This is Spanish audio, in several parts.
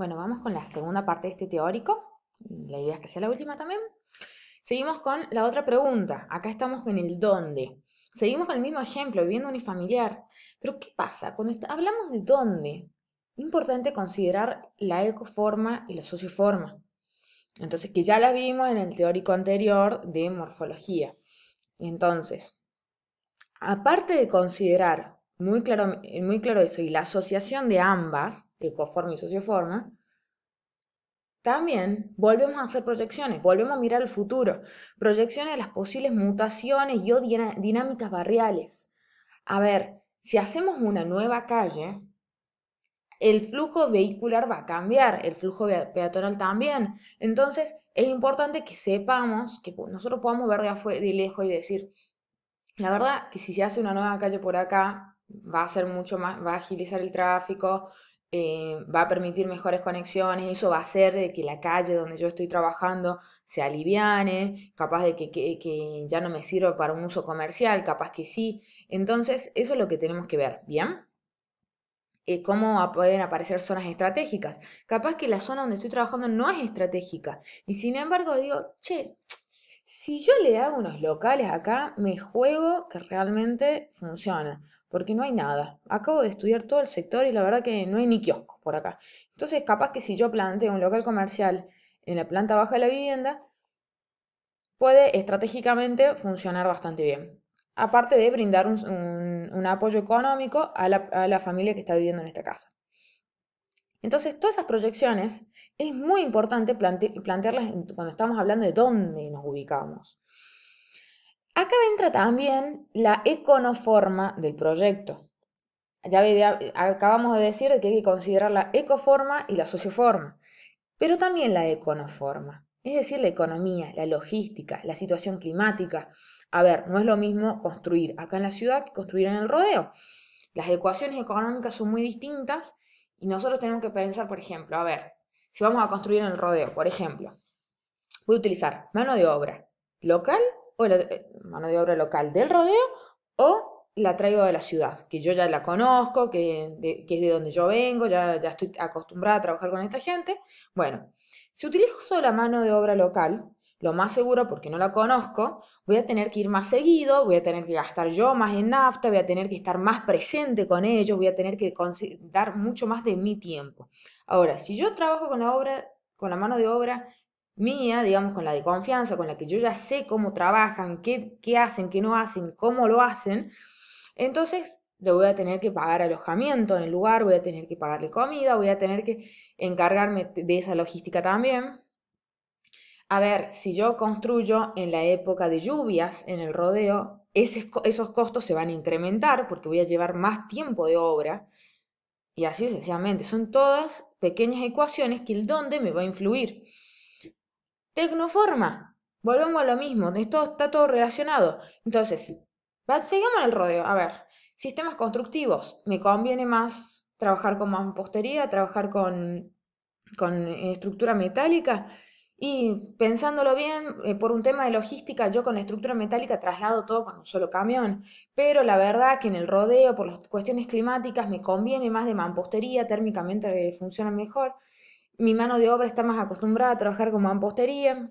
Bueno, vamos con la segunda parte de este teórico. La idea es que sea la última también. Seguimos con la otra pregunta. Acá estamos con el dónde. Seguimos con el mismo ejemplo, viviendo unifamiliar. Pero ¿qué pasa? Cuando hablamos de dónde, importante considerar la ecoforma y la socioforma. Entonces, que ya la vimos en el teórico anterior de morfología. Entonces, aparte de considerar muy claro, eh, muy claro eso. Y la asociación de ambas, ecoforma y socioforma, también volvemos a hacer proyecciones, volvemos a mirar el futuro, proyecciones de las posibles mutaciones y o dinámicas barriales. A ver, si hacemos una nueva calle, el flujo vehicular va a cambiar, el flujo peatonal también. Entonces, es importante que sepamos, que nosotros podamos ver de, de lejos y decir, la verdad que si se hace una nueva calle por acá, va a ser mucho más, va a agilizar el tráfico, eh, va a permitir mejores conexiones, eso va a hacer de que la calle donde yo estoy trabajando se aliviane, capaz de que, ya no me sirva para un uso comercial, capaz que sí. Entonces, eso es lo que tenemos que ver, ¿bien? Eh, cómo pueden aparecer zonas estratégicas. Capaz que la zona donde estoy trabajando no es estratégica. Y sin embargo digo, che, si yo le hago unos locales acá, me juego que realmente funciona, porque no hay nada. Acabo de estudiar todo el sector y la verdad que no hay ni kioscos por acá. Entonces, capaz que si yo planteo un local comercial en la planta baja de la vivienda, puede estratégicamente funcionar bastante bien. Aparte de brindar un, apoyo económico a la familia que está viviendo en esta casa. Entonces, todas esas proyecciones es muy importante plantearlas cuando estamos hablando de dónde nos ubicamos. Acá entra también la econoforma del proyecto. Ya acabamos de decir que hay que considerar la ecoforma y la socioforma, pero también la econoforma, es decir, la economía, la logística, la situación climática. A ver, no es lo mismo construir acá en la ciudad que construir en el rodeo. Las ecuaciones económicas son muy distintas y nosotros tenemos que pensar, por ejemplo, a ver, si vamos a construir en el rodeo, por ejemplo, voy a utilizar mano de obra local o la, eh, mano de obra local del rodeo o la traigo de la ciudad, que yo ya la conozco, que, es de donde yo vengo, ya, ya estoy acostumbrada a trabajar con esta gente. Bueno, si utilizo la mano de obra local, lo más seguro porque no la conozco, voy a tener que ir más seguido, voy a tener que gastar yo más en nafta, voy a tener que estar más presente con ellos, voy a tener que dar mucho más de mi tiempo. Ahora, si yo trabajo con la obra, con la mano de obra mía, digamos, con la de confianza, con la que yo ya sé cómo trabajan, qué, qué hacen, qué no hacen, cómo lo hacen, entonces le voy a tener que pagar alojamiento en el lugar, voy a tener que pagarle comida, voy a tener que encargarme de esa logística también a ver, si yo construyo en la época de lluvias, en el rodeo, esos costos se van a incrementar porque voy a llevar más tiempo de obra. Y así sencillamente. Son todas pequeñas ecuaciones que el dónde me va a influir. Tecnoforma. Volvemos a lo mismo. Esto está todo relacionado. Entonces, en el rodeo. A ver, sistemas constructivos. Me conviene más trabajar con mampostería, trabajar con, con estructura metálica. Y pensándolo bien, eh, por un tema de logística, yo con estructura metálica traslado todo con un solo camión, pero la verdad que en el rodeo, por las cuestiones climáticas, me conviene más de mampostería, térmicamente eh, funciona mejor, mi mano de obra está más acostumbrada a trabajar con mampostería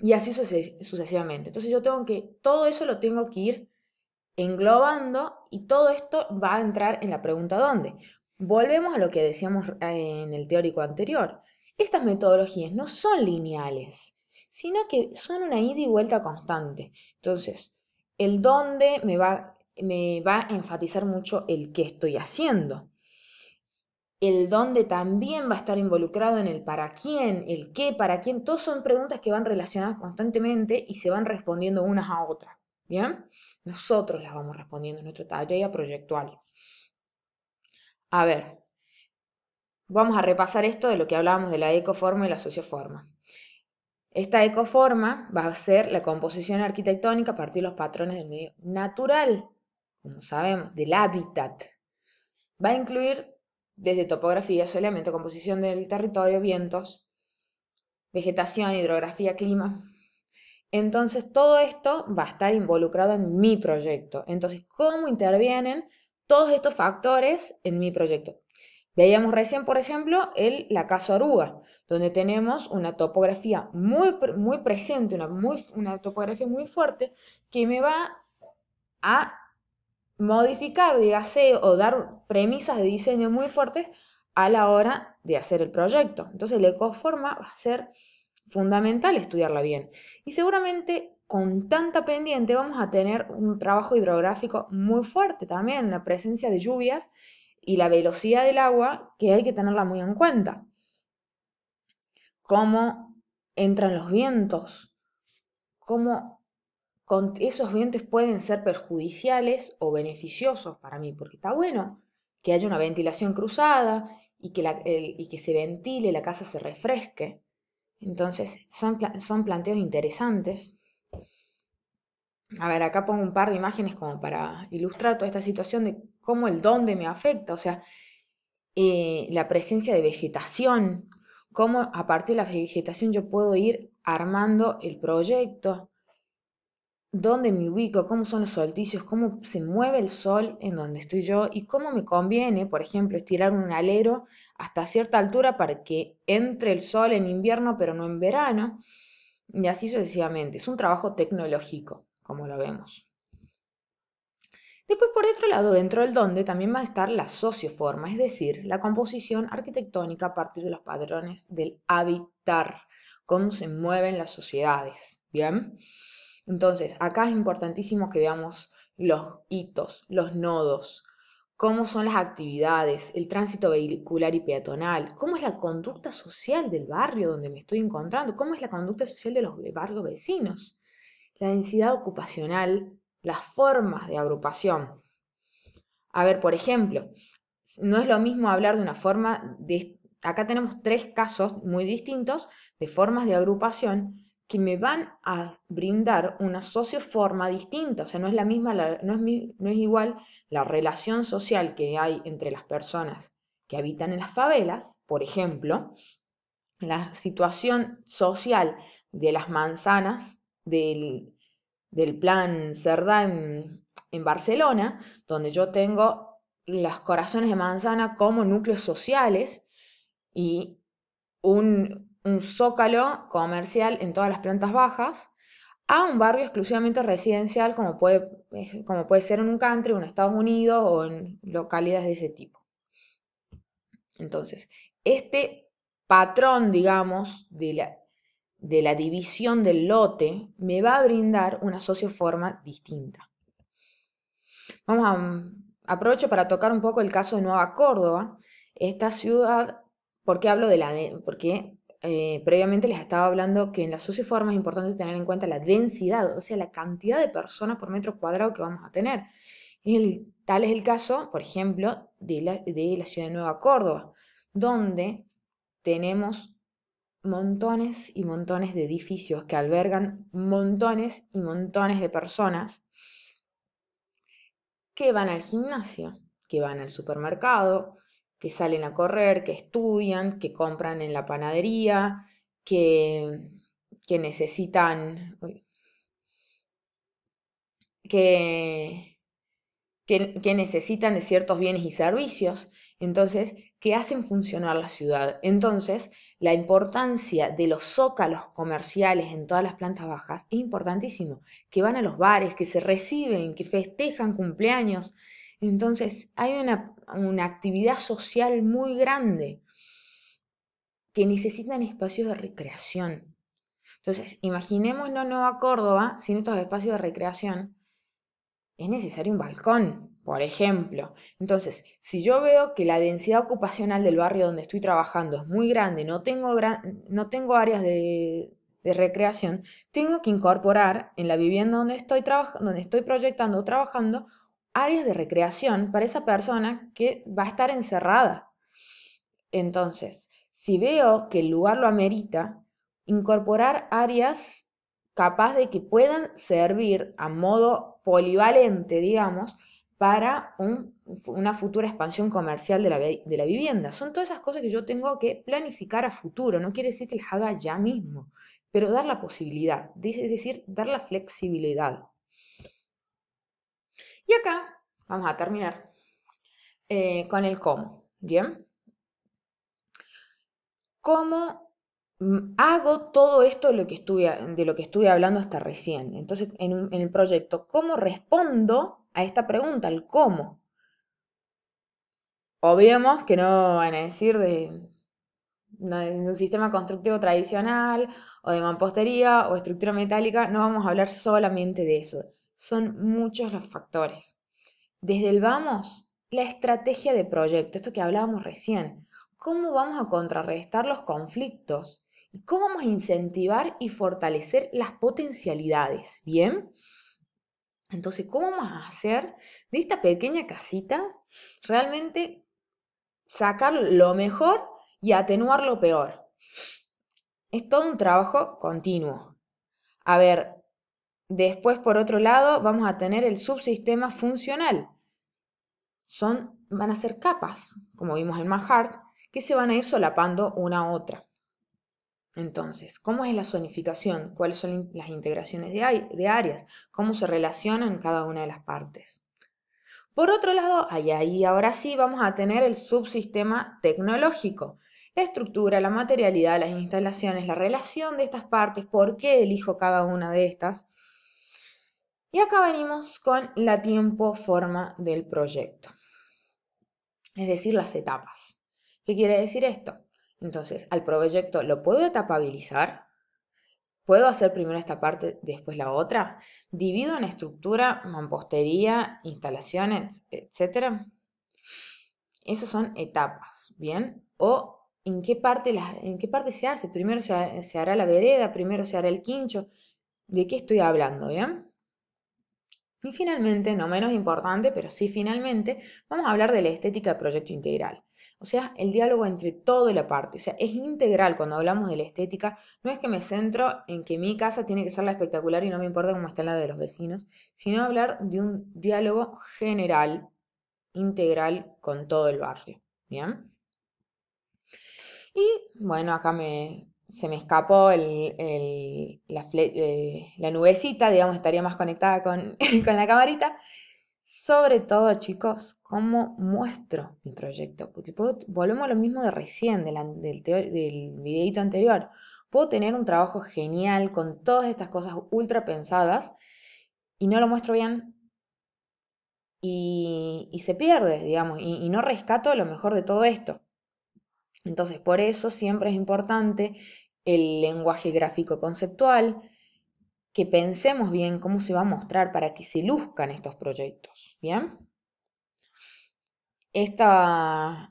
y así sucesivamente. Entonces yo tengo que, todo eso lo tengo que ir englobando y todo esto va a entrar en la pregunta dónde. Volvemos a lo que decíamos eh, en el teórico anterior estas metodologías no son lineales, sino que son una ida y vuelta constante. Entonces, el dónde me va, me va a enfatizar mucho el qué estoy haciendo. El dónde también va a estar involucrado en el para quién, el qué, para quién. Todos son preguntas que van relacionadas constantemente y se van respondiendo unas a otras. ¿Bien? Nosotros las vamos respondiendo en nuestra a proyectual. A ver, vamos a repasar esto de lo que hablábamos de la ecoforma y la socioforma. Esta ecoforma va a ser la composición arquitectónica a partir de los patrones del medio natural, como sabemos, del hábitat. Va a incluir desde topografía, soleamiento, composición del territorio, vientos, vegetación, hidrografía, clima. Entonces, todo esto va a estar involucrado en mi proyecto. Entonces, ¿cómo intervienen todos estos factores en mi proyecto? Veíamos recién, por ejemplo, el, la Casa Aruga, donde tenemos una topografía muy, muy presente, una, muy, una topografía muy fuerte, que me va a modificar, dígase, o dar premisas de diseño muy fuertes a la hora de hacer el proyecto. Entonces, la ecoforma va a ser fundamental estudiarla bien. Y seguramente con tanta pendiente vamos a tener un trabajo hidrográfico muy fuerte también, la presencia de lluvias y la velocidad del agua que hay que tenerla muy en cuenta. Cómo entran los vientos, cómo esos vientos pueden ser perjudiciales o beneficiosos para mí, porque está bueno que haya una ventilación cruzada y que, y que se ventile, la casa se refresque. Entonces, son, son planteos interesantes a ver, acá pongo un par de imágenes como para ilustrar toda esta situación de cómo el dónde me afecta, o sea, eh, la presencia de vegetación, cómo a partir de la vegetación yo puedo ir armando el proyecto, dónde me ubico, cómo son los solticios, cómo se mueve el sol en donde estoy yo y cómo me conviene, por ejemplo, estirar un alero hasta cierta altura para que entre el sol en invierno pero no en verano, y así sucesivamente. Es un trabajo tecnológico como lo vemos. Después, por otro lado, dentro del donde también va a estar la socioforma, es decir, la composición arquitectónica a partir de los patrones del habitar, cómo se mueven las sociedades. Bien, entonces acá es importantísimo que veamos los hitos, los nodos, cómo son las actividades, el tránsito vehicular y peatonal, cómo es la conducta social del barrio donde me estoy encontrando, cómo es la conducta social de los barrios vecinos la densidad ocupacional, las formas de agrupación. A ver, por ejemplo, no es lo mismo hablar de una forma Acá tenemos tres casos muy distintos de formas de agrupación que me van a brindar una socioforma distinta, o sea, no es la misma, no es igual la relación social que hay entre las personas que habitan en las favelas, por ejemplo, la situación social de las manzanas del, plan CERDA en, Barcelona, donde yo tengo las corazones de manzana como núcleos sociales y un, zócalo comercial en todas las plantas bajas, a un barrio exclusivamente residencial como puede, eh, como puede ser en un country, en Estados Unidos o en localidades de ese tipo. Entonces, este patrón, digamos, de la de la división del lote me va a brindar una socioforma distinta. Vamos a, aprovecho para tocar un poco el caso de Nueva Córdoba. Esta ciudad, ¿por qué hablo de la porque eh, previamente les estaba hablando que en la socioforma es importante tener en cuenta la densidad, o sea, la cantidad de personas por metro cuadrado que vamos a tener. tal es el caso, por ejemplo, de de la ciudad de Nueva Córdoba, donde tenemos montones y montones de edificios que albergan montones y montones de personas que van al gimnasio, que van al supermercado, que salen a correr, que estudian, que compran en la panadería, que, que necesitan... Que, que, necesitan de ciertos bienes y servicios. Entonces, que hacen funcionar la ciudad. Entonces, la importancia de los zócalos comerciales en todas las plantas bajas es importantísimo, que van a los bares, que se reciben, que festejan cumpleaños. Entonces, hay una, actividad social muy grande que necesitan espacios de recreación. Entonces, imaginémonos no a Córdoba sin estos espacios de recreación. Es necesario un balcón, por ejemplo. Entonces, si yo veo que la densidad ocupacional del barrio donde estoy trabajando es muy grande, no tengo, no tengo áreas de, recreación, tengo que incorporar en la vivienda donde estoy, donde estoy proyectando o trabajando áreas de recreación para esa persona que va a estar encerrada. Entonces, si veo que el lugar lo amerita, incorporar áreas capaz de que puedan servir a modo polivalente, digamos, para una futura expansión comercial de la, vivienda. Son todas esas cosas que yo tengo que planificar a futuro. No quiere decir que las haga ya mismo, pero dar la posibilidad, es decir, dar la flexibilidad. Y acá vamos a terminar eh, con el cómo. ¿Bien? ¿Cómo hago todo esto de lo que estuve, hablando hasta recién? Entonces, en el proyecto, ¿cómo respondo? a esta pregunta, al cómo. Obviemos que no van a decir de, de un sistema constructivo tradicional o de mampostería o estructura metálica, no vamos a hablar solamente de eso. Son muchos los factores. Desde el vamos, la estrategia de proyecto, esto que hablábamos recién. ¿Cómo vamos a contrarrestar los conflictos? ¿Y cómo vamos a incentivar y fortalecer las potencialidades? ¿Bien? Entonces, ¿cómo vamos a hacer de esta pequeña casita realmente sacar lo mejor y atenuar lo peor? Es todo un trabajo continuo. A ver, después por otro lado vamos a tener el subsistema funcional. Son, van a ser capas, como vimos en Mahart, que se van a ir solapando una a otra. Entonces, ¿cómo es la zonificación? ¿Cuáles son las integraciones de, áreas? ¿Cómo se relacionan cada una de las partes? Por otro lado, ahí, ahí ahora sí vamos a tener el subsistema tecnológico. La estructura, la materialidad, las instalaciones, la relación de estas partes, por qué elijo cada una de estas. Y acá venimos con la tiempo-forma del proyecto, es decir, las etapas. ¿Qué quiere decir esto? Entonces, al proyecto lo puedo etapabilizar, puedo hacer primero esta parte, después la otra, divido en estructura, mampostería, instalaciones, etcétera? Esas son etapas, ¿bien? O en qué parte, en qué parte se hace, primero se, se hará la vereda, primero se hará el quincho, ¿de qué estoy hablando, bien? Y finalmente, no menos importante, pero sí finalmente, vamos a hablar de la estética del proyecto integral. O sea, el diálogo entre toda la parte. O sea, es integral cuando hablamos de la estética. No es que me centro en que mi casa tiene que ser la espectacular y no me importa cómo está la de los vecinos, sino hablar de un diálogo general, integral con todo el barrio. ¿Bien? Y bueno, acá me, se me escapó el, eh, la, nubecita, digamos, estaría más conectada con, con la camarita. Sobre todo, chicos, cómo muestro mi proyecto. Porque volvemos a lo mismo de recién, del, del, videito anterior. Puedo tener un trabajo genial con todas estas cosas ultra pensadas y no lo muestro bien. Y, y se pierde, digamos, y no rescato lo mejor de todo esto. Entonces, por eso siempre es importante el lenguaje gráfico conceptual, que pensemos bien cómo se va a mostrar para que se luzcan estos proyectos. ¿Bien? Esta,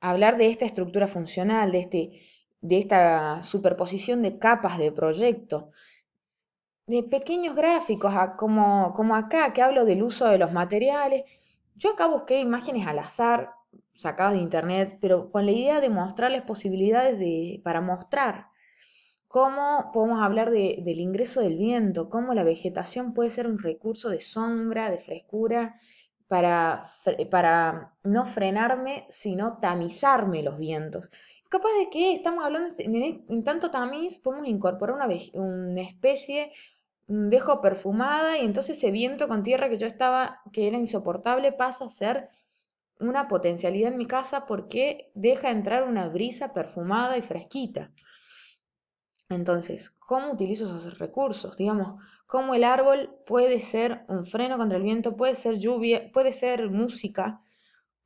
hablar de esta estructura funcional, de, este, de esta superposición de capas de proyecto, de pequeños gráficos, como, como acá que hablo del uso de los materiales. Yo acá busqué imágenes al azar, sacadas de internet, pero con la idea de mostrarles posibilidades de, para mostrar cómo podemos hablar del ingreso del viento, cómo la vegetación puede ser un recurso de sombra, de frescura, para, para no frenarme, sino tamizarme los vientos. Capaz de que estamos hablando, e-, en, tanto tamiz podemos incorporar una, una especie dejo perfumada y entonces ese viento con tierra que yo estaba, que era insoportable, pasa a ser una potencialidad en mi casa porque deja entrar una brisa perfumada y fresquita. Entonces, ¿cómo utilizo esos recursos? Digamos, ¿cómo el árbol puede ser un freno contra el viento, puede ser lluvia, puede ser música?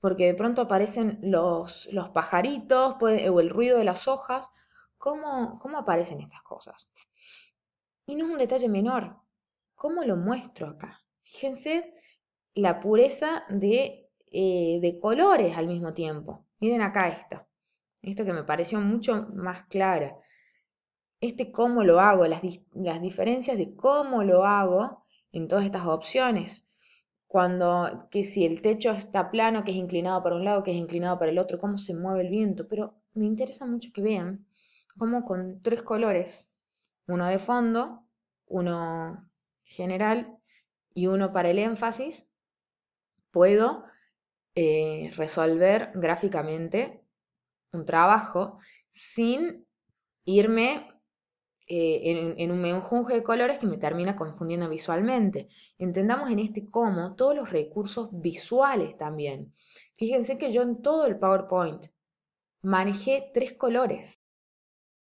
Porque de pronto aparecen los, los pajaritos o el ruido de las hojas. ¿Cómo, ¿Cómo aparecen estas cosas? Y no es un detalle menor. ¿Cómo lo muestro acá? Fíjense la pureza de, eh, de colores al mismo tiempo. Miren acá esta. Esto que me pareció mucho más clara este cómo lo hago, las, diferencias de cómo lo hago en todas estas opciones. Cuando, que si el techo está plano, que es inclinado para un lado, que es inclinado para el otro, cómo se mueve el viento. Pero me interesa mucho que vean cómo con tres colores, uno de fondo, uno general y uno para el énfasis, puedo eh, resolver gráficamente un trabajo sin irme eh, en, en, un menjunje de colores que me termina confundiendo visualmente. Entendamos en este cómo todos los recursos visuales también. Fíjense que yo en todo el PowerPoint manejé tres colores.